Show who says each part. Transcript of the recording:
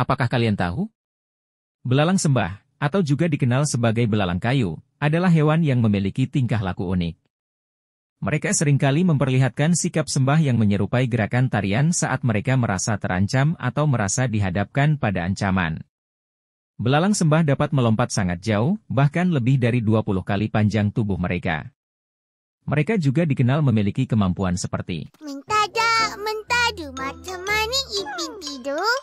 Speaker 1: Apakah kalian tahu? Belalang sembah, atau juga dikenal sebagai belalang kayu, adalah hewan yang memiliki tingkah laku unik. Mereka seringkali memperlihatkan sikap sembah yang menyerupai gerakan tarian saat mereka merasa terancam atau merasa dihadapkan pada ancaman. Belalang sembah dapat melompat sangat jauh, bahkan lebih dari 20 kali panjang tubuh mereka. Mereka juga dikenal memiliki kemampuan seperti
Speaker 2: Mentada, mentadu, macam mana ipin tidur.